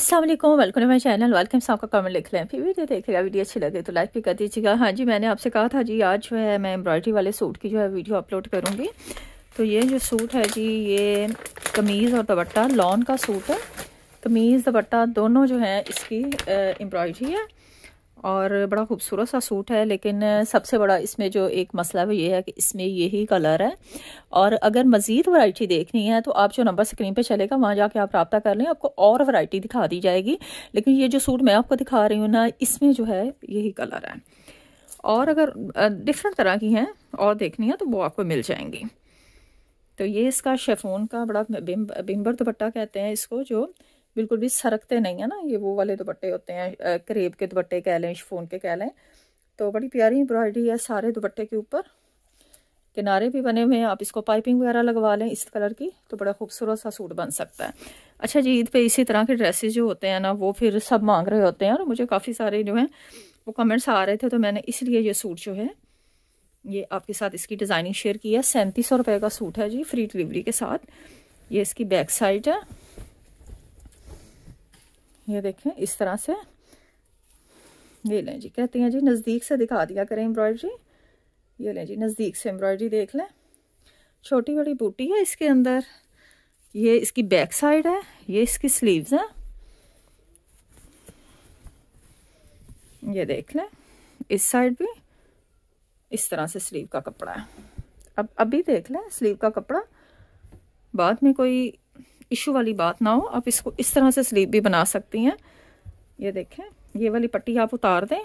अस्सलाम वालेकुम welcome my channel welcome आपका कमेंट लिख लें फिर वीडियो तो देखिएगा वीडियो अच्छी लगे तो लाइक भी कर दीजिएगा हाँ जी मैंने आपसे कहा था जी आज जो है मैं एम्ब्रॉयडरी वाले सूट की जो है वीडियो अपलोड करूँगी तो ये जो सूट है जी ये कमीज़ और दुपट्टा लॉन का सूट है कमीज़ दुपट्टा दोनों जो है इसकी एम्ब्रॉयडरी है और बड़ा खूबसूरत सा सूट है लेकिन सबसे बड़ा इसमें जो एक मसला वो ये है कि इसमें यही कलर है और अगर मज़ीद वैरायटी देखनी है तो आप जो नंबर स्क्रीन पे चलेगा वहाँ जाके आप रबता कर लें आपको और वैरायटी दिखा दी जाएगी लेकिन ये जो सूट मैं आपको दिखा रही हूँ ना इसमें जो है यही कलर है और अगर डिफरेंट तरह की हैं और देखनी है तो वो आपको मिल जाएंगी तो ये इसका शेफोन का बड़ा बिम्बर दुपट्टा कहते हैं इसको जो बिल्कुल भी सरकते नहीं है ना ये वो वाले दुपट्टे होते हैं करेब के दुपट्टे कह लें शिफोन के कह लें तो बड़ी प्यारी एम्ब्रॉयडरी है सारे दुपट्टे के ऊपर किनारे भी बने हुए हैं आप इसको पाइपिंग वगैरह लगवा लें इस कलर की तो बड़ा खूबसूरत सा सूट बन सकता है अच्छा जी ईद पे इसी तरह के ड्रेसेस जो होते हैं ना वो फिर सब मांग रहे होते हैं और मुझे काफ़ी सारे जो हैं वो कमेंट्स आ रहे थे तो मैंने इसलिए ये सूट जो है ये आपके साथ इसकी डिज़ाइनिंग शेयर की है सैंतीस सौ रुपये का सूट है जी फ्री डिलीवरी के साथ ये इसकी बैक साइड है ये देखें इस तरह से ये लें जी कहती हैं जी नज़दीक से दिखा दिया करें एम्ब्रॉयडरी ये लें जी नज़दीक से एम्ब्रॉयडरी देख लें छोटी बड़ी बूटी है इसके अंदर ये इसकी बैक साइड है ये इसकी स्लीव्स हैं ये देख लें इस साइड भी इस तरह से स्लीव का कपड़ा है अब अभी देख लें स्लीव का कपड़ा बाद में कोई इशू वाली बात ना हो आप इसको इस तरह से स्लीव भी बना सकती हैं ये देखें ये वाली पट्टी आप उतार दें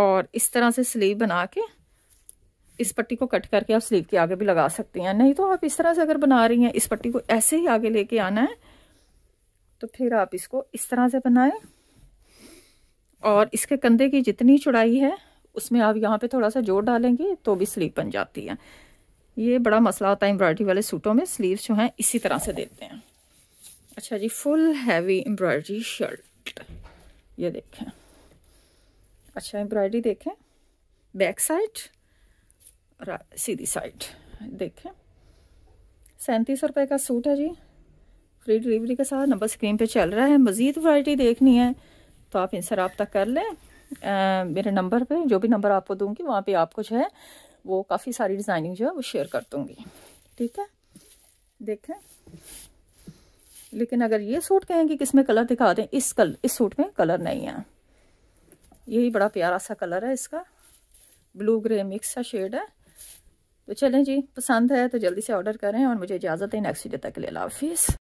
और इस तरह से स्लीव बना के इस पट्टी को कट करके आप स्लीव के आगे भी लगा सकती हैं नहीं तो आप इस तरह से अगर बना रही हैं इस पट्टी को ऐसे ही आगे लेके आना है तो फिर आप इसको इस तरह से बनाएं और इसके कंधे की जितनी चौड़ाई है उसमें आप यहाँ पे थोड़ा सा जोर डालेंगे तो भी स्लीव बन जाती है ये बड़ा मसला होता है एम्ब्रॉयडरी वाले सूटों में स्लीव्स जो हैं इसी तरह से देते हैं अच्छा जी फुल हैवी एम्ब्रॉयडरी शर्ट ये देखें अच्छा एम्ब्रॉयडरी देखें बैक साइड सीधी साइड देखें सैंतीस रुपए का सूट है जी फ्री डिलीवरी के साथ नंबर स्क्रीन पे चल रहा है मज़ीद वैरायटी देखनी है तो आप इनसे रबता कर लें मेरे नंबर पे जो भी नंबर आपको दूंगी वहाँ पे आपको जो है वो काफ़ी सारी डिज़ाइनिंग जो है वो शेयर कर दूँगी ठीक है देखें लेकिन अगर ये सूट कहें कि किस में कलर दिखा दें इस कल इस सूट में कलर नहीं है यही बड़ा प्यारा सा कलर है इसका ब्लू ग्रे मिक्स सा शेड है तो चलें जी पसंद है तो जल्दी से ऑर्डर करें और मुझे इजाज़त है नेक्स्ट डे तक के लिए हाफिज़